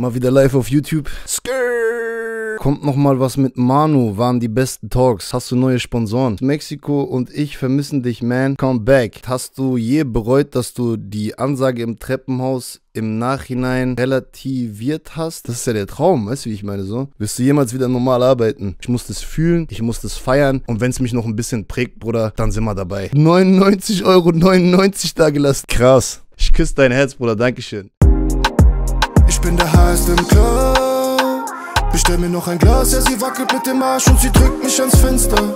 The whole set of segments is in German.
Mal wieder live auf YouTube. Skrrr. Kommt nochmal was mit Manu, waren die besten Talks. Hast du neue Sponsoren? Mexiko und ich vermissen dich, man. Come back. Hast du je bereut, dass du die Ansage im Treppenhaus im Nachhinein relativiert hast? Das ist ja der Traum, weißt du, wie ich meine so? Wirst du jemals wieder normal arbeiten? Ich muss das fühlen, ich muss das feiern und wenn es mich noch ein bisschen prägt, Bruder, dann sind wir dabei. 99,99 Euro 99 da gelassen. Krass. Ich küsse dein Herz, Bruder. Dankeschön. Ich bin der Highest im Club. Bestell mir noch ein Glas, ja, sie wackelt mit dem Arsch und sie drückt mich ans Fenster.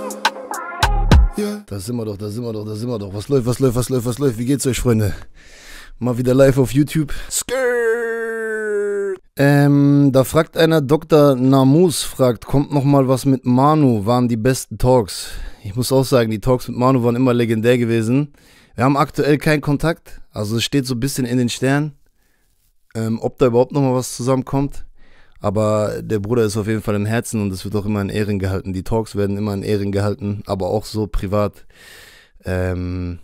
Yeah. Da sind wir doch, da sind wir doch, da sind wir doch. Was läuft, was läuft, was läuft, was läuft? Wie geht's euch, Freunde? Mal wieder live auf YouTube. Skirt. Ähm, da fragt einer, Dr. Namus fragt, kommt noch mal was mit Manu? Waren die besten Talks? Ich muss auch sagen, die Talks mit Manu waren immer legendär gewesen. Wir haben aktuell keinen Kontakt, also es steht so ein bisschen in den Sternen ähm, ob da überhaupt nochmal was zusammenkommt. Aber der Bruder ist auf jeden Fall im Herzen und es wird auch immer in Ehren gehalten. Die Talks werden immer in Ehren gehalten, aber auch so privat. Ähm,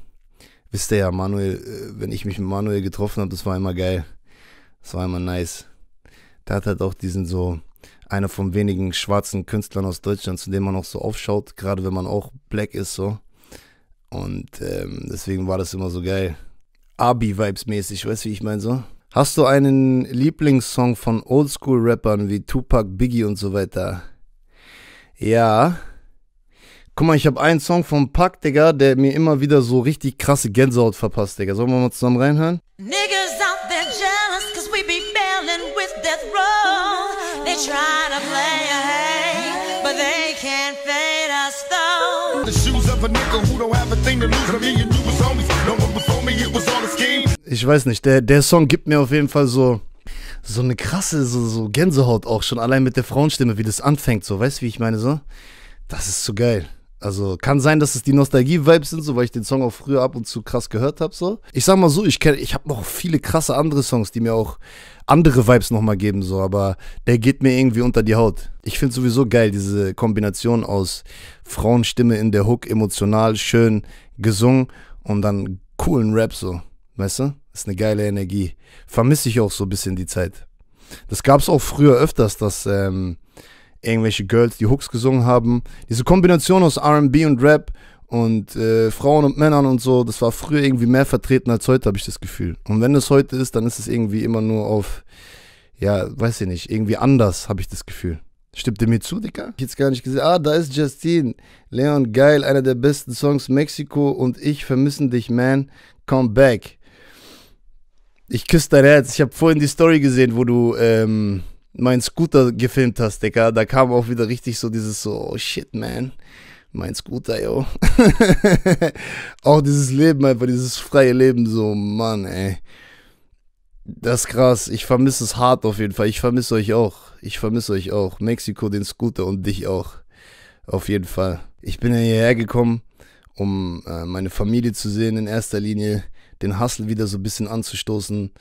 wisst ihr ja, Manuel, äh, wenn ich mich mit Manuel getroffen habe, das war immer geil. Das war immer nice. Der hat halt auch diesen so, einer von wenigen schwarzen Künstlern aus Deutschland, zu dem man auch so aufschaut, gerade wenn man auch black ist, so. Und ähm, deswegen war das immer so geil. Abi-Vibes mäßig, weißt du, wie ich meine, so? Hast du einen Lieblingssong von Oldschool-Rappern wie Tupac, Biggie und so weiter? Ja. Guck mal, ich habe einen Song von Pac, Digga, der mir immer wieder so richtig krasse Gänsehaut verpasst, Digga. Sollen wir mal zusammen reinhören? Niggas out there jealous, cause we be bailing with death row. They try to play a hate, but they can't fade us though. The shoes of a nigga who don't have a thing to lose. I mean, you was homies. No one before me, it was all a scheme ich weiß nicht, der, der Song gibt mir auf jeden Fall so, so eine krasse so, so Gänsehaut auch schon, allein mit der Frauenstimme, wie das anfängt, so, weißt du, wie ich meine, so? Das ist so geil. Also kann sein, dass es die Nostalgie-Vibes sind, so weil ich den Song auch früher ab und zu krass gehört habe. So. Ich sag mal so, ich kenne, ich habe noch viele krasse andere Songs, die mir auch andere Vibes nochmal geben, so, aber der geht mir irgendwie unter die Haut. Ich finde sowieso geil, diese Kombination aus Frauenstimme in der Hook, emotional, schön gesungen und dann coolen Rap, so. Weißt du? Ist eine geile Energie. Vermisse ich auch so ein bisschen die Zeit. Das gab es auch früher öfters, dass ähm, irgendwelche Girls die Hooks gesungen haben. Diese Kombination aus RB und Rap und äh, Frauen und Männern und so, das war früher irgendwie mehr vertreten als heute, habe ich das Gefühl. Und wenn es heute ist, dann ist es irgendwie immer nur auf, ja, weiß ich nicht, irgendwie anders, habe ich das Gefühl. Stimmt dir mir zu, Dicker? Ich jetzt gar nicht gesehen. Ah, da ist Justine. Leon, geil, einer der besten Songs Mexiko und ich vermissen dich, man. Come back. Ich küsse dein Herz. Ich habe vorhin die Story gesehen, wo du ähm, meinen Scooter gefilmt hast, Digga. Da kam auch wieder richtig so dieses so, oh shit, man. Mein Scooter, yo. auch dieses Leben einfach, dieses freie Leben, so, Mann, ey. Das ist krass. Ich vermisse es hart auf jeden Fall. Ich vermisse euch auch. Ich vermisse euch auch. Mexiko, den Scooter und dich auch. Auf jeden Fall. Ich bin ja hierher gekommen, um äh, meine Familie zu sehen in erster Linie den Hustle wieder so ein bisschen anzustoßen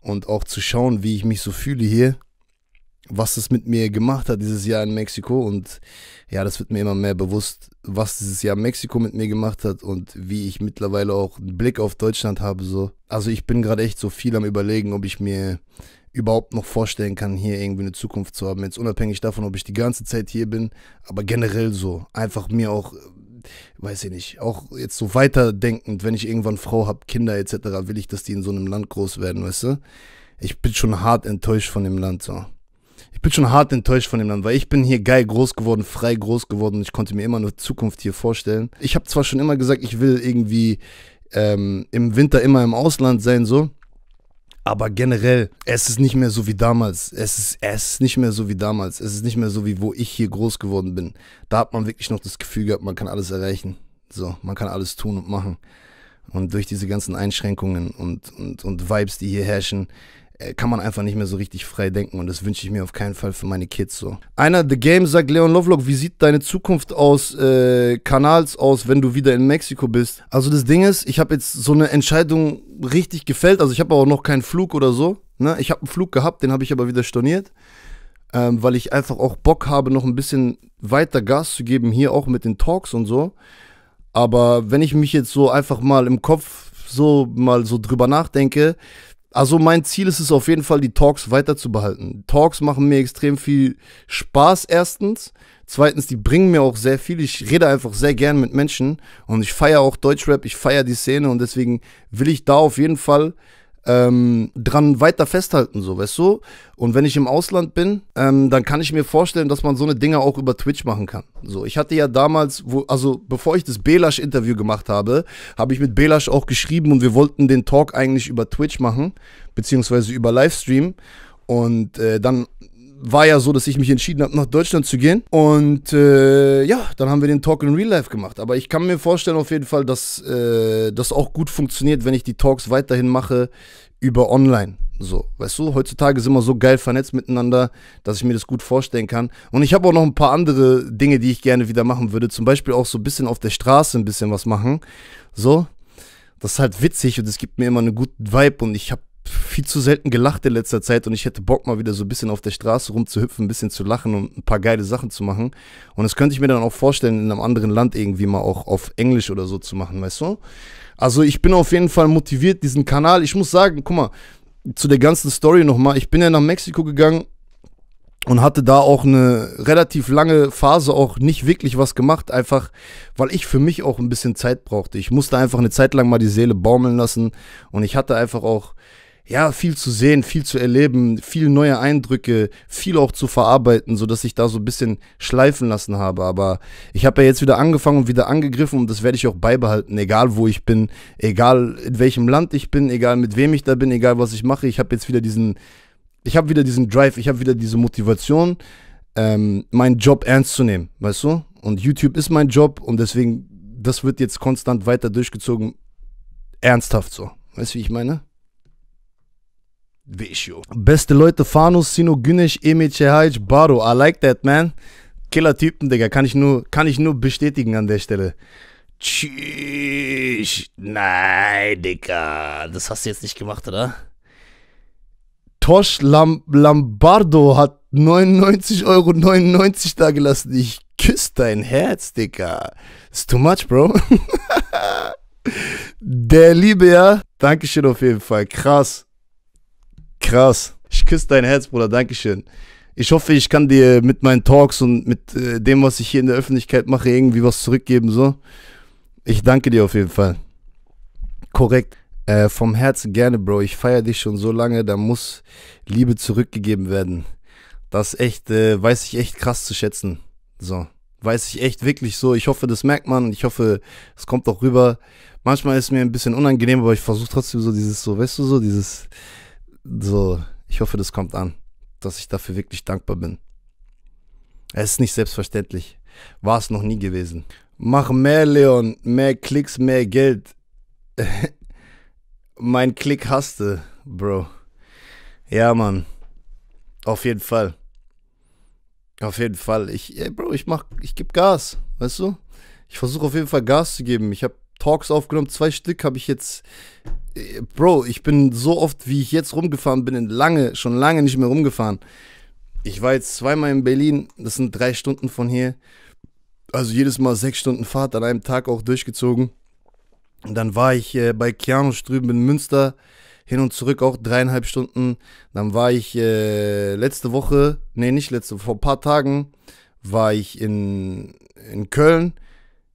und auch zu schauen, wie ich mich so fühle hier, was es mit mir gemacht hat dieses Jahr in Mexiko. Und ja, das wird mir immer mehr bewusst, was dieses Jahr Mexiko mit mir gemacht hat und wie ich mittlerweile auch einen Blick auf Deutschland habe. So. Also ich bin gerade echt so viel am Überlegen, ob ich mir überhaupt noch vorstellen kann, hier irgendwie eine Zukunft zu haben. Jetzt unabhängig davon, ob ich die ganze Zeit hier bin, aber generell so. Einfach mir auch weiß ich nicht, auch jetzt so weiterdenkend, wenn ich irgendwann Frau habe, Kinder etc., will ich, dass die in so einem Land groß werden, weißt du? Ich bin schon hart enttäuscht von dem Land, so. Ich bin schon hart enttäuscht von dem Land, weil ich bin hier geil groß geworden, frei groß geworden und ich konnte mir immer eine Zukunft hier vorstellen. Ich habe zwar schon immer gesagt, ich will irgendwie ähm, im Winter immer im Ausland sein, so. Aber generell, es ist nicht mehr so wie damals. Es ist, es ist nicht mehr so wie damals. Es ist nicht mehr so wie wo ich hier groß geworden bin. Da hat man wirklich noch das Gefühl gehabt, man kann alles erreichen. So, man kann alles tun und machen. Und durch diese ganzen Einschränkungen und, und, und Vibes, die hier herrschen, äh, kann man einfach nicht mehr so richtig frei denken und das wünsche ich mir auf keinen Fall für meine Kids so. Einer, The Game sagt, Leon Lovelock, wie sieht deine Zukunft aus äh, Kanals aus, wenn du wieder in Mexiko bist? Also das Ding ist, ich habe jetzt so eine Entscheidung richtig gefällt, also ich habe auch noch keinen Flug oder so. Ne? Ich habe einen Flug gehabt, den habe ich aber wieder storniert, ähm, weil ich einfach auch Bock habe, noch ein bisschen weiter Gas zu geben, hier auch mit den Talks und so. Aber wenn ich mich jetzt so einfach mal im Kopf so mal so drüber nachdenke, also mein Ziel ist es auf jeden Fall, die Talks weiterzubehalten. Talks machen mir extrem viel Spaß erstens. Zweitens, die bringen mir auch sehr viel. Ich rede einfach sehr gern mit Menschen und ich feiere auch Deutschrap, ich feiere die Szene und deswegen will ich da auf jeden Fall ähm, dran weiter festhalten, so, weißt du? Und wenn ich im Ausland bin, ähm, dann kann ich mir vorstellen, dass man so eine Dinge auch über Twitch machen kann. So, ich hatte ja damals, wo, also bevor ich das Belasch-Interview gemacht habe, habe ich mit Belasch auch geschrieben und wir wollten den Talk eigentlich über Twitch machen, beziehungsweise über Livestream. Und äh, dann war ja so, dass ich mich entschieden habe, nach Deutschland zu gehen. Und äh, ja, dann haben wir den Talk in Real Life gemacht. Aber ich kann mir vorstellen auf jeden Fall, dass äh, das auch gut funktioniert, wenn ich die Talks weiterhin mache über online. So, weißt du, heutzutage sind wir so geil vernetzt miteinander, dass ich mir das gut vorstellen kann. Und ich habe auch noch ein paar andere Dinge, die ich gerne wieder machen würde. Zum Beispiel auch so ein bisschen auf der Straße ein bisschen was machen. So, das ist halt witzig und es gibt mir immer einen guten Vibe und ich habe viel zu selten gelacht in letzter Zeit und ich hätte Bock mal wieder so ein bisschen auf der Straße rumzuhüpfen, ein bisschen zu lachen und ein paar geile Sachen zu machen. Und das könnte ich mir dann auch vorstellen, in einem anderen Land irgendwie mal auch auf Englisch oder so zu machen, weißt du? Also ich bin auf jeden Fall motiviert, diesen Kanal. Ich muss sagen, guck mal, zu der ganzen Story nochmal. Ich bin ja nach Mexiko gegangen und hatte da auch eine relativ lange Phase auch nicht wirklich was gemacht, einfach weil ich für mich auch ein bisschen Zeit brauchte. Ich musste einfach eine Zeit lang mal die Seele baumeln lassen und ich hatte einfach auch ja, viel zu sehen, viel zu erleben, viel neue Eindrücke, viel auch zu verarbeiten, sodass ich da so ein bisschen schleifen lassen habe. Aber ich habe ja jetzt wieder angefangen und wieder angegriffen und das werde ich auch beibehalten, egal wo ich bin, egal in welchem Land ich bin, egal mit wem ich da bin, egal was ich mache. Ich habe jetzt wieder diesen, ich habe wieder diesen Drive, ich habe wieder diese Motivation, ähm, meinen Job ernst zu nehmen, weißt du? Und YouTube ist mein Job und deswegen, das wird jetzt konstant weiter durchgezogen, ernsthaft so. Weißt du, wie ich meine? Ratio. Beste Leute, Fanus, Sino, Güneş, Emir Cehac, Baro. I like that, man. Killer Typen, Digga. Kann ich nur, kann ich nur bestätigen an der Stelle. Tschüss. Nein, Digga. Das hast du jetzt nicht gemacht, oder? Tosh Lam Lombardo hat 99,99 Euro 99 da gelassen. Ich küsse dein Herz, Digga. It's too much, Bro. der Liebe, ja. Dankeschön auf jeden Fall. Krass. Krass. Ich küsse dein Herz, Bruder. Dankeschön. Ich hoffe, ich kann dir mit meinen Talks und mit äh, dem, was ich hier in der Öffentlichkeit mache, irgendwie was zurückgeben. So. Ich danke dir auf jeden Fall. Korrekt. Äh, vom Herzen gerne, Bro. Ich feiere dich schon so lange, da muss Liebe zurückgegeben werden. Das echt, äh, weiß ich echt krass zu schätzen. So, weiß ich echt wirklich so. Ich hoffe, das merkt man ich hoffe, es kommt auch rüber. Manchmal ist mir ein bisschen unangenehm, aber ich versuche trotzdem so dieses, so, weißt du, so dieses so, ich hoffe, das kommt an, dass ich dafür wirklich dankbar bin. Es ist nicht selbstverständlich. War es noch nie gewesen. Mach mehr, Leon. Mehr Klicks, mehr Geld. mein Klick hasste, Bro. Ja, Mann. Auf jeden Fall. Auf jeden Fall. Ich, ey, Bro, ich mach, ich gebe Gas, weißt du? Ich versuche auf jeden Fall Gas zu geben. Ich habe Talks aufgenommen, zwei Stück habe ich jetzt Bro, ich bin so oft, wie ich jetzt rumgefahren bin, lange, schon lange nicht mehr rumgefahren. Ich war jetzt zweimal in Berlin, das sind drei Stunden von hier. Also jedes Mal sechs Stunden Fahrt an einem Tag auch durchgezogen. Und dann war ich äh, bei Keanu drüben in Münster, hin und zurück auch dreieinhalb Stunden. Dann war ich äh, letzte Woche, nee, nicht letzte, vor ein paar Tagen war ich in, in Köln,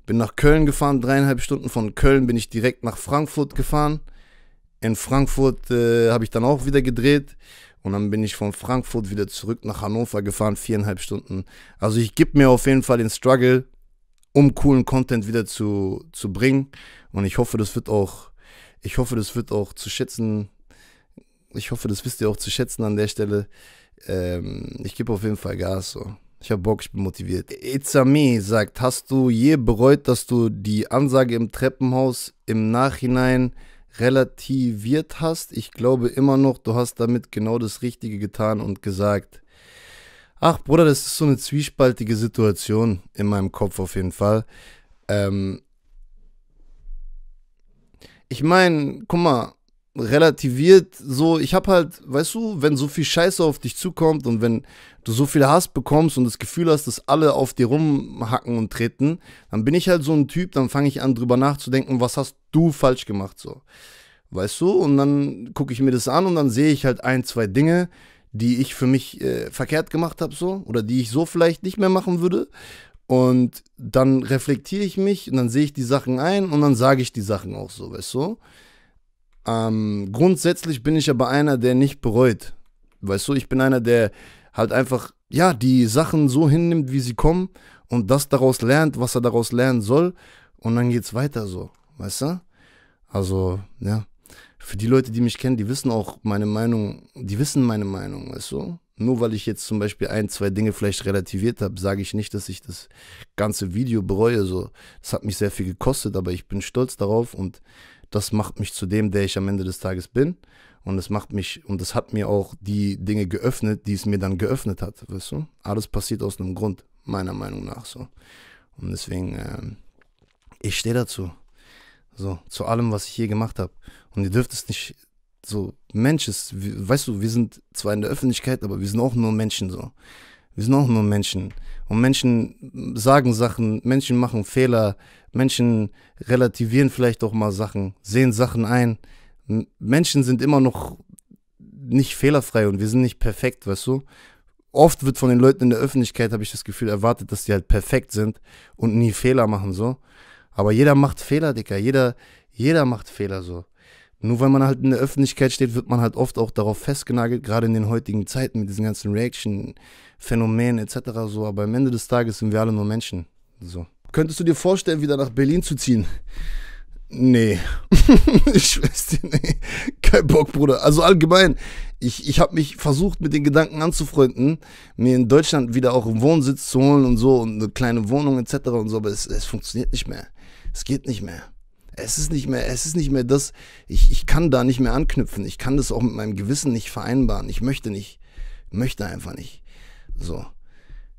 bin nach Köln gefahren, dreieinhalb Stunden von Köln bin ich direkt nach Frankfurt gefahren in Frankfurt äh, habe ich dann auch wieder gedreht. Und dann bin ich von Frankfurt wieder zurück nach Hannover gefahren, viereinhalb Stunden. Also ich gebe mir auf jeden Fall den Struggle, um coolen Content wieder zu, zu bringen. Und ich hoffe, das wird auch, ich hoffe, das wird auch zu schätzen. Ich hoffe, das wisst ihr auch zu schätzen an der Stelle. Ähm, ich gebe auf jeden Fall Gas. So. Ich habe Bock, ich bin motiviert. Itzami sagt, hast du je bereut, dass du die Ansage im Treppenhaus im Nachhinein relativiert hast. Ich glaube immer noch, du hast damit genau das Richtige getan und gesagt. Ach, Bruder, das ist so eine zwiespaltige Situation in meinem Kopf auf jeden Fall. Ähm ich meine, guck mal, relativiert so, ich habe halt, weißt du, wenn so viel Scheiße auf dich zukommt und wenn du so viel Hass bekommst und das Gefühl hast, dass alle auf dir rumhacken und treten, dann bin ich halt so ein Typ, dann fange ich an drüber nachzudenken, was hast du falsch gemacht so. Weißt du? Und dann gucke ich mir das an und dann sehe ich halt ein, zwei Dinge, die ich für mich äh, verkehrt gemacht habe so oder die ich so vielleicht nicht mehr machen würde. Und dann reflektiere ich mich und dann sehe ich die Sachen ein und dann sage ich die Sachen auch so, weißt du? Ähm, grundsätzlich bin ich aber einer, der nicht bereut. Weißt du, ich bin einer, der halt einfach, ja, die Sachen so hinnimmt, wie sie kommen und das daraus lernt, was er daraus lernen soll. Und dann geht's weiter so, weißt du? Also, ja. Für die Leute, die mich kennen, die wissen auch meine Meinung, die wissen meine Meinung, weißt du? Nur weil ich jetzt zum Beispiel ein, zwei Dinge vielleicht relativiert habe, sage ich nicht, dass ich das ganze Video bereue. So, das hat mich sehr viel gekostet, aber ich bin stolz darauf und das macht mich zu dem, der ich am Ende des Tages bin. Und das macht mich, und das hat mir auch die Dinge geöffnet, die es mir dann geöffnet hat, weißt du? Alles passiert aus einem Grund, meiner Meinung nach so. Und deswegen, äh, ich stehe dazu. So, zu allem, was ich hier gemacht habe. Und ihr dürft es nicht so, Mensch ist, weißt du, wir sind zwar in der Öffentlichkeit, aber wir sind auch nur Menschen so. Wir sind auch nur Menschen. Und Menschen sagen Sachen, Menschen machen Fehler, Menschen relativieren vielleicht auch mal Sachen, sehen Sachen ein. Menschen sind immer noch nicht fehlerfrei und wir sind nicht perfekt, weißt du? Oft wird von den Leuten in der Öffentlichkeit, habe ich das Gefühl, erwartet, dass die halt perfekt sind und nie Fehler machen, so. Aber jeder macht Fehler, Dicker. Jeder, jeder macht Fehler, so. Nur weil man halt in der Öffentlichkeit steht, wird man halt oft auch darauf festgenagelt, gerade in den heutigen Zeiten mit diesen ganzen Reaction-Phänomenen etc. so. Aber am Ende des Tages sind wir alle nur Menschen, so. Könntest du dir vorstellen, wieder nach Berlin zu ziehen? Nee. ich weiß dir, nee. Kein Bock, Bruder. Also allgemein, ich, ich habe mich versucht, mit den Gedanken anzufreunden, mir in Deutschland wieder auch einen Wohnsitz zu holen und so und eine kleine Wohnung etc. und so, aber es, es funktioniert nicht mehr. Es geht nicht mehr. Es ist nicht mehr, es ist nicht mehr das, ich, ich kann da nicht mehr anknüpfen. Ich kann das auch mit meinem Gewissen nicht vereinbaren. Ich möchte nicht. Möchte einfach nicht. So.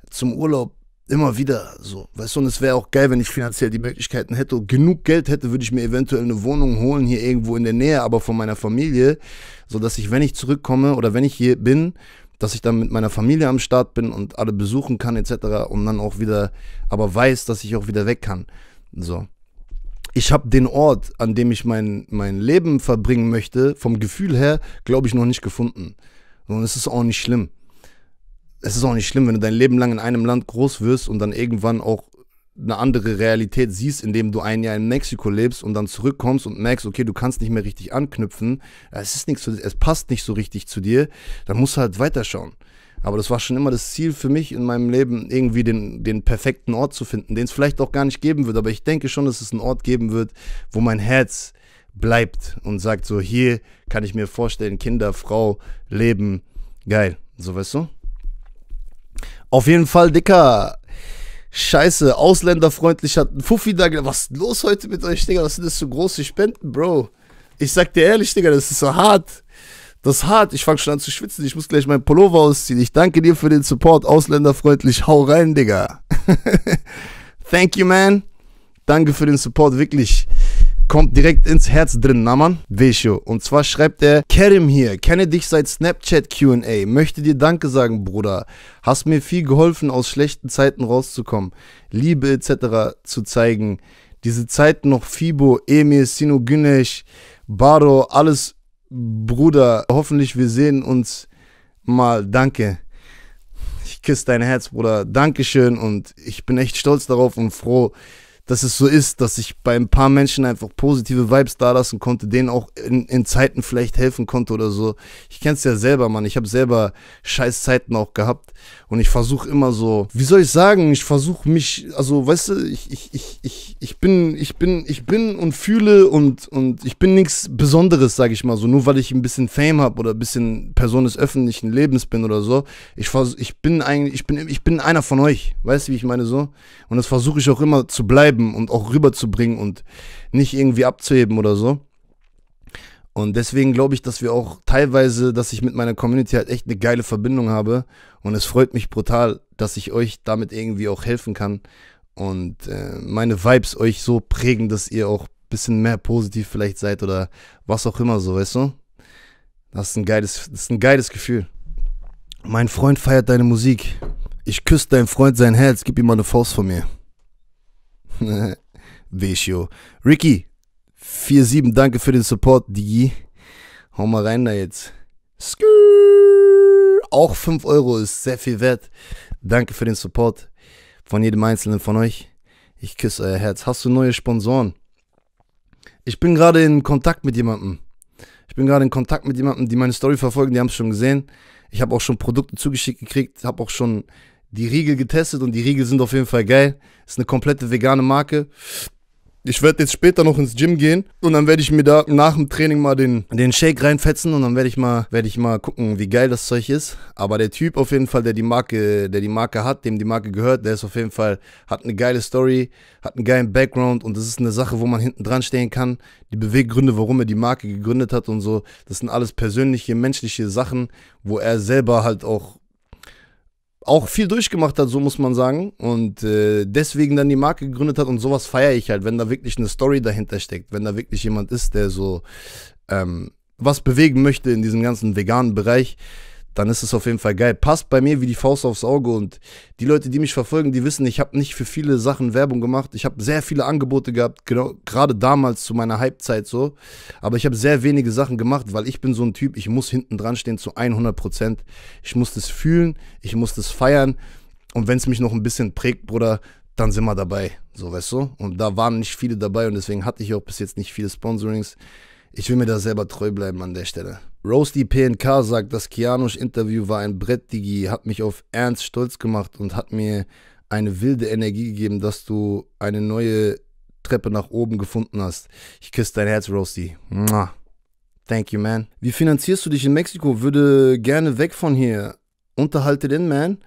Zum Urlaub immer wieder so. Weißt du, und es wäre auch geil, wenn ich finanziell die Möglichkeiten hätte. Und genug Geld hätte, würde ich mir eventuell eine Wohnung holen, hier irgendwo in der Nähe, aber von meiner Familie, sodass ich, wenn ich zurückkomme oder wenn ich hier bin, dass ich dann mit meiner Familie am Start bin und alle besuchen kann, etc. Und dann auch wieder, aber weiß, dass ich auch wieder weg kann. So. Ich habe den Ort, an dem ich mein, mein Leben verbringen möchte, vom Gefühl her, glaube ich, noch nicht gefunden. Und es ist auch nicht schlimm es ist auch nicht schlimm, wenn du dein Leben lang in einem Land groß wirst und dann irgendwann auch eine andere Realität siehst, indem du ein Jahr in Mexiko lebst und dann zurückkommst und merkst, okay, du kannst nicht mehr richtig anknüpfen, es ist nichts, es passt nicht so richtig zu dir, dann musst du halt weiterschauen. Aber das war schon immer das Ziel für mich in meinem Leben, irgendwie den, den perfekten Ort zu finden, den es vielleicht auch gar nicht geben wird, aber ich denke schon, dass es einen Ort geben wird, wo mein Herz bleibt und sagt so, hier kann ich mir vorstellen, Kinder, Frau, Leben, geil, so weißt du? Auf jeden Fall, Dicker. Scheiße, ausländerfreundlich hat ein Fuffi da gedacht. Was ist los heute mit euch, Digga? Was sind das für große Spenden, Bro? Ich sag dir ehrlich, Digga, das ist so hart. Das ist hart. Ich fang schon an zu schwitzen. Ich muss gleich meinen Pullover ausziehen. Ich danke dir für den Support. Ausländerfreundlich. Hau rein, Digga. Thank you, man. Danke für den Support, wirklich kommt direkt ins Herz drin, na man? Vesho. Und zwar schreibt er, Kerim hier, kenne dich seit Snapchat QA, möchte dir Danke sagen, Bruder. Hast mir viel geholfen, aus schlechten Zeiten rauszukommen, Liebe etc. zu zeigen. Diese Zeiten noch Fibo, Emil, Sino Güneş, Baro, alles Bruder. Hoffentlich wir sehen uns mal. Danke. Ich küsse dein Herz, Bruder. Dankeschön und ich bin echt stolz darauf und froh, dass es so ist, dass ich bei ein paar Menschen einfach positive Vibes dalassen konnte, denen auch in, in Zeiten vielleicht helfen konnte oder so. Ich kenn's ja selber, Mann. Ich habe selber scheiß Zeiten auch gehabt. Und ich versuche immer so, wie soll ich sagen, ich versuche mich, also weißt du, ich, ich, ich, ich, ich bin, ich bin, ich bin und fühle und, und ich bin nichts Besonderes, sage ich mal so, nur weil ich ein bisschen Fame habe oder ein bisschen Person des öffentlichen Lebens bin oder so. Ich, vers ich bin eigentlich, ich bin, ich bin einer von euch, weißt du, wie ich meine so? Und das versuche ich auch immer zu bleiben und auch rüberzubringen und nicht irgendwie abzuheben oder so. Und deswegen glaube ich, dass wir auch teilweise, dass ich mit meiner Community halt echt eine geile Verbindung habe. Und es freut mich brutal, dass ich euch damit irgendwie auch helfen kann und äh, meine Vibes euch so prägen, dass ihr auch ein bisschen mehr positiv vielleicht seid oder was auch immer so, weißt du? Das ist ein geiles, das ist ein geiles Gefühl. Mein Freund feiert deine Musik. Ich küsse deinem Freund sein Herz, gib ihm mal eine Faust von mir. Weshio. Ricky, 4-7, danke für den Support, Digi. Hau mal rein da jetzt. Auch 5 Euro ist sehr viel wert. Danke für den Support von jedem Einzelnen von euch. Ich küsse euer Herz. Hast du neue Sponsoren? Ich bin gerade in Kontakt mit jemandem. Ich bin gerade in Kontakt mit jemandem, die meine Story verfolgen, die haben es schon gesehen. Ich habe auch schon Produkte zugeschickt gekriegt, habe auch schon die Riegel getestet und die Riegel sind auf jeden Fall geil. Ist eine komplette vegane Marke ich werde jetzt später noch ins Gym gehen und dann werde ich mir da nach dem Training mal den, den Shake reinfetzen und dann werde ich mal werde ich mal gucken, wie geil das Zeug ist. Aber der Typ auf jeden Fall, der die Marke, der die Marke hat, dem die Marke gehört, der ist auf jeden Fall hat eine geile Story, hat einen geilen Background und das ist eine Sache, wo man hinten dran stehen kann. Die Beweggründe, warum er die Marke gegründet hat und so, das sind alles persönliche, menschliche Sachen, wo er selber halt auch auch viel durchgemacht hat, so muss man sagen. Und äh, deswegen dann die Marke gegründet hat. Und sowas feiere ich halt, wenn da wirklich eine Story dahinter steckt. Wenn da wirklich jemand ist, der so ähm, was bewegen möchte in diesem ganzen veganen Bereich dann ist es auf jeden Fall geil. Passt bei mir wie die Faust aufs Auge und die Leute, die mich verfolgen, die wissen, ich habe nicht für viele Sachen Werbung gemacht. Ich habe sehr viele Angebote gehabt, genau gerade damals zu meiner Hypezeit so, aber ich habe sehr wenige Sachen gemacht, weil ich bin so ein Typ, ich muss hinten dran stehen zu 100 Prozent. Ich muss das fühlen, ich muss das feiern und wenn es mich noch ein bisschen prägt, Bruder, dann sind wir dabei, so weißt du? Und da waren nicht viele dabei und deswegen hatte ich auch bis jetzt nicht viele Sponsorings. Ich will mir da selber treu bleiben an der Stelle. Roasty PNK sagt, das Kianusch-Interview war ein Brett, Digi, hat mich auf Ernst stolz gemacht und hat mir eine wilde Energie gegeben, dass du eine neue Treppe nach oben gefunden hast. Ich küsse dein Herz, Roasty. Thank you, man. Wie finanzierst du dich in Mexiko? Würde gerne weg von hier. Unterhalte den, man.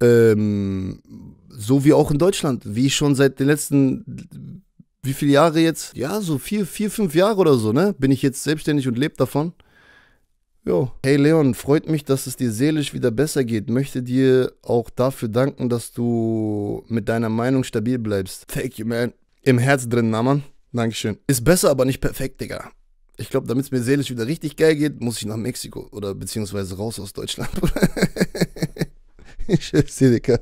Ähm, so wie auch in Deutschland, wie ich schon seit den letzten, wie viele Jahre jetzt? Ja, so vier, vier, fünf Jahre oder so, ne? Bin ich jetzt selbstständig und lebe davon. Jo. Hey Leon, freut mich, dass es dir seelisch wieder besser geht. Möchte dir auch dafür danken, dass du mit deiner Meinung stabil bleibst. Thank you, man. Im Herz drin, na man. Dankeschön. Ist besser, aber nicht perfekt, Digga. Ich glaube, damit es mir seelisch wieder richtig geil geht, muss ich nach Mexiko oder beziehungsweise raus aus Deutschland. ich schätze, Digga.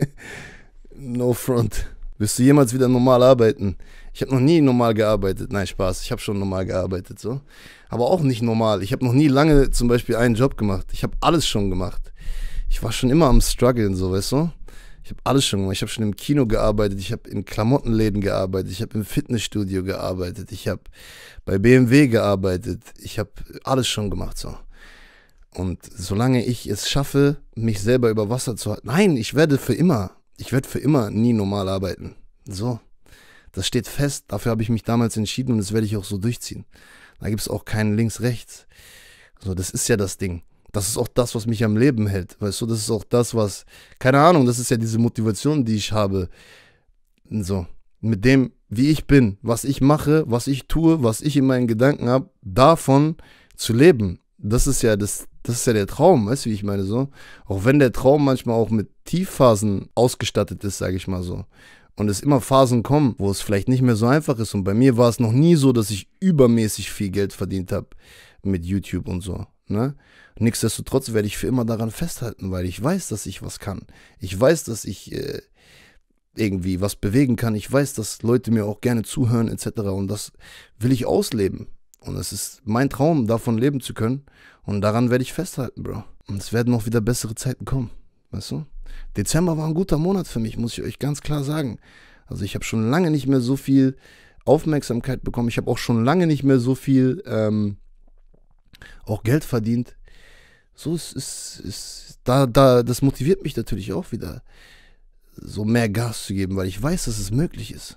no front wirst du jemals wieder normal arbeiten? Ich habe noch nie normal gearbeitet. Nein, Spaß, ich habe schon normal gearbeitet, so. Aber auch nicht normal. Ich habe noch nie lange zum Beispiel einen Job gemacht. Ich habe alles schon gemacht. Ich war schon immer am Struggeln, so, weißt du? Ich habe alles schon gemacht. Ich habe schon im Kino gearbeitet, ich habe in Klamottenläden gearbeitet, ich habe im Fitnessstudio gearbeitet, ich habe bei BMW gearbeitet, ich habe alles schon gemacht, so. Und solange ich es schaffe, mich selber über Wasser zu halten, nein, ich werde für immer ich werde für immer nie normal arbeiten. So. Das steht fest, dafür habe ich mich damals entschieden und das werde ich auch so durchziehen. Da gibt es auch keinen links-rechts. So, das ist ja das Ding. Das ist auch das, was mich am Leben hält. Weißt du, das ist auch das, was, keine Ahnung, das ist ja diese Motivation, die ich habe. So, mit dem, wie ich bin, was ich mache, was ich tue, was ich in meinen Gedanken habe, davon zu leben. Das ist ja das, das ist ja der Traum, weißt du, wie ich meine so? Auch wenn der Traum manchmal auch mit Tiefphasen ausgestattet ist, sage ich mal so. Und es immer Phasen kommen, wo es vielleicht nicht mehr so einfach ist. Und bei mir war es noch nie so, dass ich übermäßig viel Geld verdient habe mit YouTube und so. Ne? Nichtsdestotrotz werde ich für immer daran festhalten, weil ich weiß, dass ich was kann. Ich weiß, dass ich äh, irgendwie was bewegen kann. Ich weiß, dass Leute mir auch gerne zuhören etc. Und das will ich ausleben. Und es ist mein Traum, davon leben zu können. Und daran werde ich festhalten, Bro. Und es werden noch wieder bessere Zeiten kommen. Weißt du? Dezember war ein guter Monat für mich, muss ich euch ganz klar sagen. Also ich habe schon lange nicht mehr so viel Aufmerksamkeit bekommen. Ich habe auch schon lange nicht mehr so viel ähm, auch Geld verdient. So ist es, da, da, das motiviert mich natürlich auch wieder, so mehr Gas zu geben, weil ich weiß, dass es möglich ist.